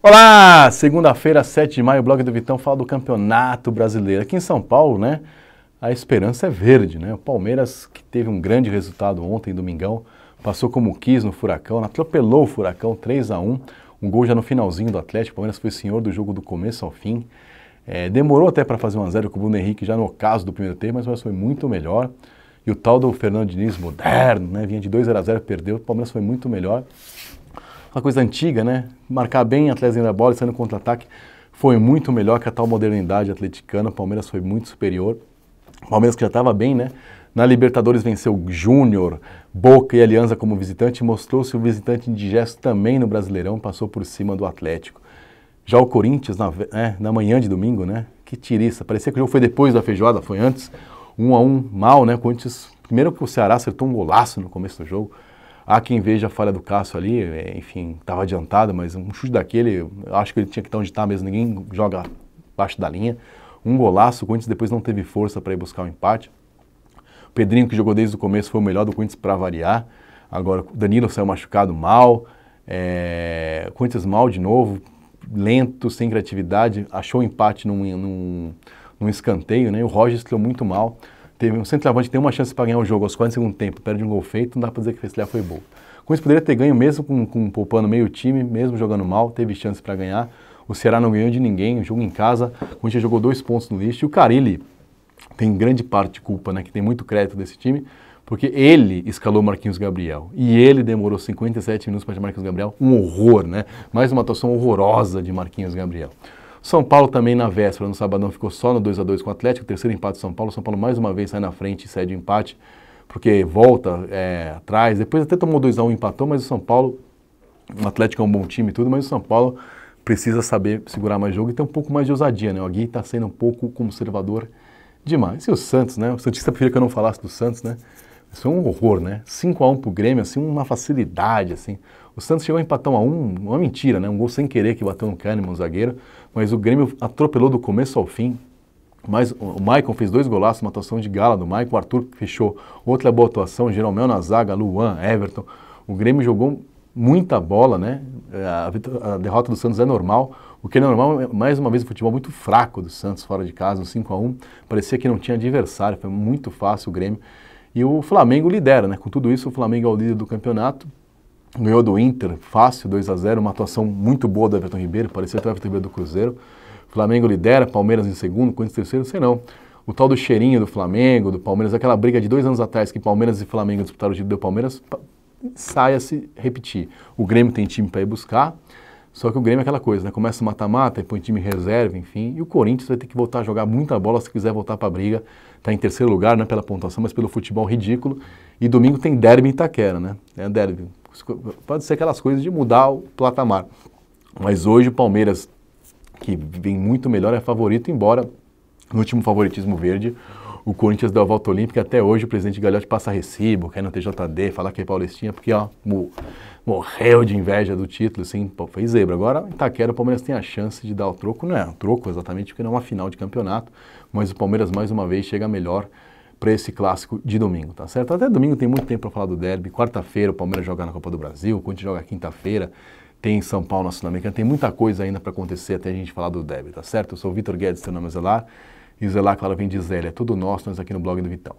Olá! Segunda-feira, 7 de maio, o blog do Vitão fala do Campeonato Brasileiro. Aqui em São Paulo, né? A esperança é verde, né? O Palmeiras, que teve um grande resultado ontem, domingão, passou como quis no Furacão, atropelou o Furacão 3 a 1 um gol já no finalzinho do Atlético. O Palmeiras foi senhor do jogo do começo ao fim. É, demorou até para fazer 1x0 com o Bruno Henrique já no caso do primeiro tempo, mas foi muito melhor. E o tal do Fernando Diniz, moderno, né? Vinha de 2 a 0 perdeu. O Palmeiras foi muito melhor uma coisa antiga, né? Marcar bem atrás da bola e sair no contra-ataque foi muito melhor que a tal modernidade atleticana. O Palmeiras foi muito superior. O Palmeiras que já estava bem, né? Na Libertadores venceu Júnior, Boca e Aliança como visitante, mostrou-se o visitante indigesto também no Brasileirão, passou por cima do Atlético. Já o Corinthians, na, é, na manhã de domingo, né? Que tirista, parecia que o jogo foi depois da feijoada, foi antes. Um a um, mal, né? O Corinthians, primeiro que o Ceará acertou um golaço no começo do jogo, Há quem veja a falha do Cássio ali, é, enfim, estava adiantado, mas um chute daquele, acho que ele tinha que estar onde está mesmo, ninguém joga abaixo da linha. Um golaço, o Corinthians depois não teve força para ir buscar o um empate. O Pedrinho, que jogou desde o começo, foi o melhor do Corinthians para variar. Agora, o Danilo saiu machucado mal, é, o Corinthians mal de novo, lento, sem criatividade, achou o empate num, num, num escanteio, né? O Roger estreou muito mal teve um centroavante tem uma chance para ganhar o jogo aos 40 segundo tempo, perde um gol feito, não dá para dizer que esse foi bom. Com isso poderia ter ganho mesmo com, com poupando meio time, mesmo jogando mal, teve chance para ganhar. O Ceará não ganhou de ninguém, o jogo em casa, o Corinthians jogou dois pontos no lixo. E o Carilli tem grande parte de culpa, né, que tem muito crédito desse time, porque ele escalou Marquinhos Gabriel e ele demorou 57 minutos para chamar Marquinhos Gabriel, um horror, né? Mais uma atuação horrorosa de Marquinhos Gabriel. São Paulo também na véspera, no sabadão, ficou só no 2 a 2 com o Atlético, terceiro empate do São Paulo. São Paulo mais uma vez sai na frente e cede o empate, porque volta é, atrás. Depois até tomou 2 a 1 empatou, mas o São Paulo, o Atlético é um bom time e tudo, mas o São Paulo precisa saber segurar mais jogo e ter um pouco mais de ousadia, né? O Gui está sendo um pouco conservador demais. E o Santos, né? O Santista preferia que eu não falasse do Santos, né? Isso é um horror, né? 5 a 1 pro Grêmio, assim, uma facilidade, assim. O Santos chegou a empatar um a um, uma mentira, né? Um gol sem querer que bateu no Kahneman, um zagueiro. Mas o Grêmio atropelou do começo ao fim. Mas o Maicon fez dois golaços, uma atuação de gala do Maicon. O Arthur fechou outra boa atuação. Jeromel na zaga, Luan, Everton. O Grêmio jogou muita bola, né? A, derrota do Santos é normal. O que é normal é, mais uma vez, o futebol muito fraco do Santos fora de casa, um 5 a 1 Parecia que não tinha adversário, foi muito fácil o Grêmio. E o Flamengo lidera, né? Com tudo isso, o Flamengo é o líder do campeonato, ganhou do Inter, fácil, 2 a 0 uma atuação muito boa do Everton Ribeiro, parecia até o Everton Ribeiro do Cruzeiro. Flamengo lidera, Palmeiras em segundo, Corinthians em terceiro, não sei não. O tal do cheirinho do Flamengo, do Palmeiras, aquela briga de dois anos atrás que Palmeiras e Flamengo disputaram o título do Palmeiras, saia se repetir. O Grêmio tem time para ir buscar, só que o Grêmio é aquela coisa, né? Começa o mata-mata depois põe time reserva, enfim. E o Corinthians vai ter que voltar a jogar muita bola se quiser voltar para a briga. Está em terceiro lugar, não é pela pontuação, mas pelo futebol ridículo. E domingo tem derby em Itaquera, né? É derby pode ser aquelas coisas de mudar o platamar. Mas hoje o Palmeiras, que vem muito melhor, é favorito, embora no último favoritismo verde, o Corinthians deu a volta olímpica. Até hoje o presidente Galhote passa recibo, quer no TJD, falar que é paulistinha, porque ó, morreu de inveja do título, assim, fez zebra. Agora Itaquera o Palmeiras tem a chance de dar o troco. Não é um troco exatamente, porque não é uma final de campeonato, mas o Palmeiras mais uma vez chega melhor para esse clássico de domingo, tá certo? Até domingo tem muito tempo para falar do derby. Quarta-feira o Palmeiras joga na Copa do Brasil, o Corinthians joga quinta-feira, tem São Paulo na Sul-Americana, tem muita coisa ainda para acontecer até a gente falar do derby, tá certo? Eu sou o Vitor Guedes, seu nome é Zelar, e Zelar, claro, vem de Zélia, é tudo nosso, nós aqui no blog do Vitão.